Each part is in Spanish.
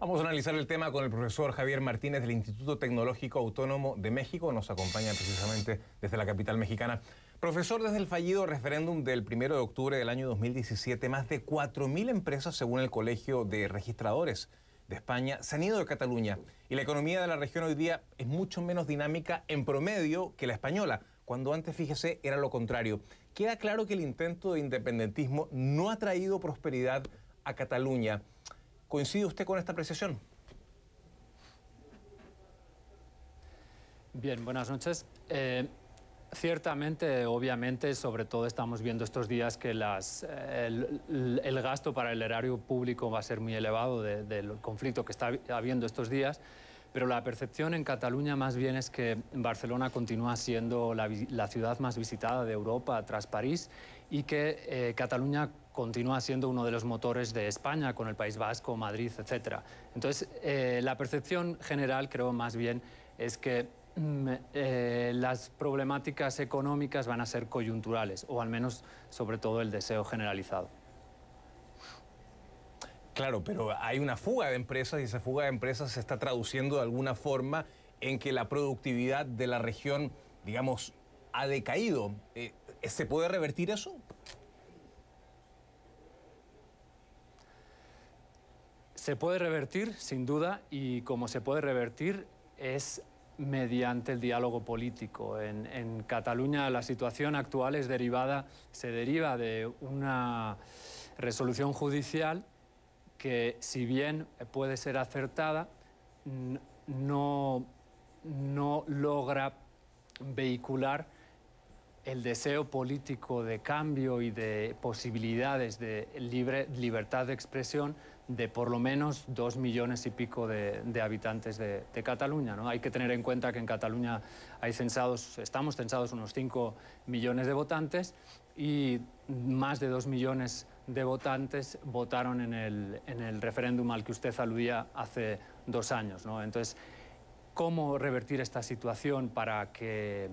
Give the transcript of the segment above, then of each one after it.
Vamos a analizar el tema con el profesor Javier Martínez del Instituto Tecnológico Autónomo de México. Nos acompaña precisamente desde la capital mexicana. Profesor, desde el fallido referéndum del 1 de octubre del año 2017, más de 4.000 empresas, según el Colegio de Registradores de España, se han ido de Cataluña. Y la economía de la región hoy día es mucho menos dinámica en promedio que la española, cuando antes, fíjese, era lo contrario. Queda claro que el intento de independentismo no ha traído prosperidad a Cataluña. ¿Coincide usted con esta apreciación? Bien, buenas noches. Eh, ciertamente, obviamente, sobre todo estamos viendo estos días que eh, el, gasto para el erario público va a ser muy elevado del conflicto que está habiendo estos días. Pero la percepción en Cataluña más bien es que Barcelona continúa siendo la, ciudad más visitada de Europa tras París y que eh, Cataluña continúa siendo uno de los motores de España, con el País Vasco, Madrid, etc. Entonces, eh, la percepción general, creo más bien, es que mm, eh, las problemáticas económicas van a ser coyunturales, o al menos, sobre todo, el deseo generalizado. Claro, pero hay una fuga de empresas y esa fuga de empresas se está traduciendo de alguna forma en que la productividad de la región, digamos, ha decaído. Eh, ¿Se puede revertir eso? Se puede revertir, sin duda, y como se puede revertir es mediante el diálogo político. En, Cataluña la situación actual es derivada, se deriva de una resolución judicial que, si bien puede ser acertada, no logra vehicular el deseo político de cambio y de posibilidades de libre, libertad de expresión de por lo menos dos millones y pico de, habitantes de, Cataluña. ¿no? Hay que tener en cuenta que en Cataluña hay censados, estamos censados unos cinco millones de votantes y más de dos millones de votantes votaron en el, referéndum al que usted aludía hace dos años. ¿no? Entonces, ¿cómo revertir esta situación para que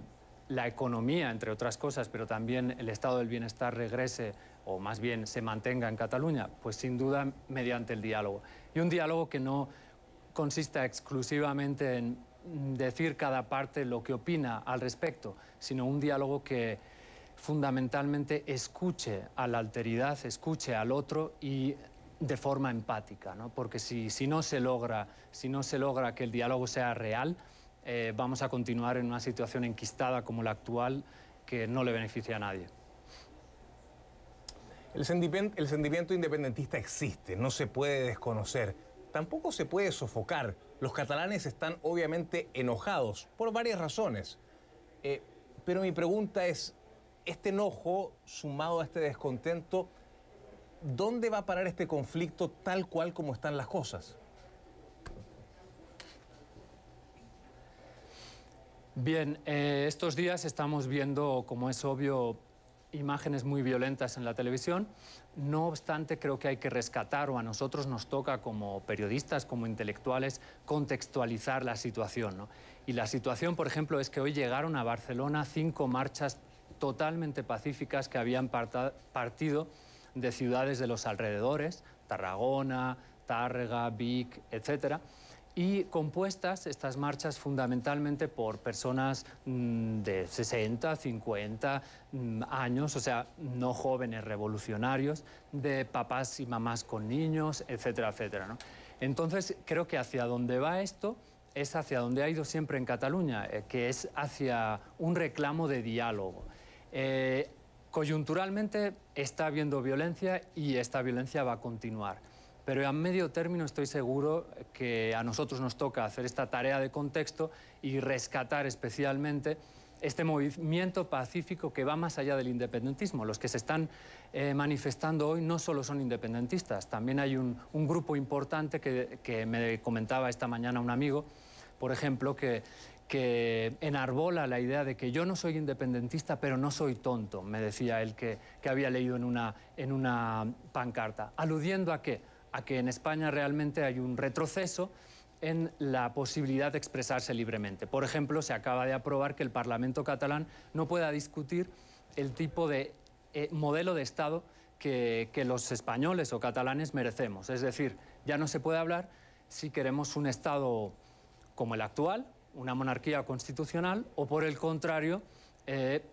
la economía, entre otras cosas, pero también el estado del bienestar regrese o más bien se mantenga en Cataluña? Pues sin duda mediante el diálogo. Y un diálogo que no consista exclusivamente en decir cada parte lo que opina al respecto, sino un diálogo que fundamentalmente escuche a la alteridad, escuche al otro y de forma empática, ¿no? porque si, si, no se logra, si no se logra que el diálogo sea real, eh, vamos a continuar en una situación enquistada como la actual que no le beneficia a nadie. El sentimiento, independentista existe, no se puede desconocer, tampoco se puede sofocar. Los catalanes están obviamente enojados por varias razones. Eh, pero mi pregunta es, este enojo sumado a este descontento, ¿dónde va a parar este conflicto tal cual como están las cosas? Bien, eh, estos días estamos viendo, como es obvio, imágenes muy violentas en la televisión. No obstante, creo que hay que rescatar, o a nosotros nos toca como periodistas, como intelectuales, contextualizar la situación. Y la situación, por ejemplo, es que hoy llegaron a Barcelona cinco marchas totalmente pacíficas que habían partido de ciudades de los alrededores, Tarragona, Tárrega, Vic, etcétera y compuestas estas marchas fundamentalmente por personas mm, de 60, 50 mm, años, o sea, no jóvenes revolucionarios, de papás y mamás con niños, etcétera, etcétera. Entonces, creo que hacia dónde va esto es hacia donde ha ido siempre en Cataluña, eh, que es hacia un reclamo de diálogo. Eh, coyunturalmente está habiendo violencia y esta violencia va a continuar. Pero a medio término estoy seguro que a nosotros nos toca hacer esta tarea de contexto y rescatar especialmente este movimiento pacífico que va más allá del independentismo. Los que se están eh, manifestando hoy no solo son independentistas, también hay un, grupo importante que, me comentaba esta mañana un amigo, por ejemplo, que, enarbola la idea de que yo no soy independentista, pero no soy tonto, me decía él que, había leído en en una pancarta. ¿Aludiendo a qué? a que en España realmente hay un retroceso en la posibilidad de expresarse libremente. Por ejemplo, se acaba de aprobar que el Parlamento catalán no pueda discutir el tipo de eh, modelo de Estado que, los españoles o catalanes merecemos. Es decir, ya no se puede hablar si queremos un Estado como el actual, una monarquía constitucional, o por el contrario, eh,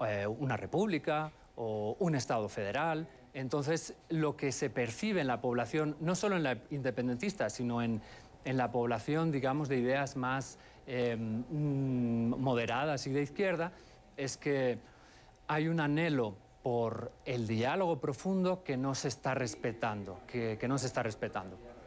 eh, una república, o un Estado federal. Entonces, lo que se percibe en la población, no solo en la independentista, sino en, la población, digamos, de ideas más em, mm, moderadas y de izquierda, es que hay un anhelo por el diálogo profundo que no se está respetando, que no se está respetando.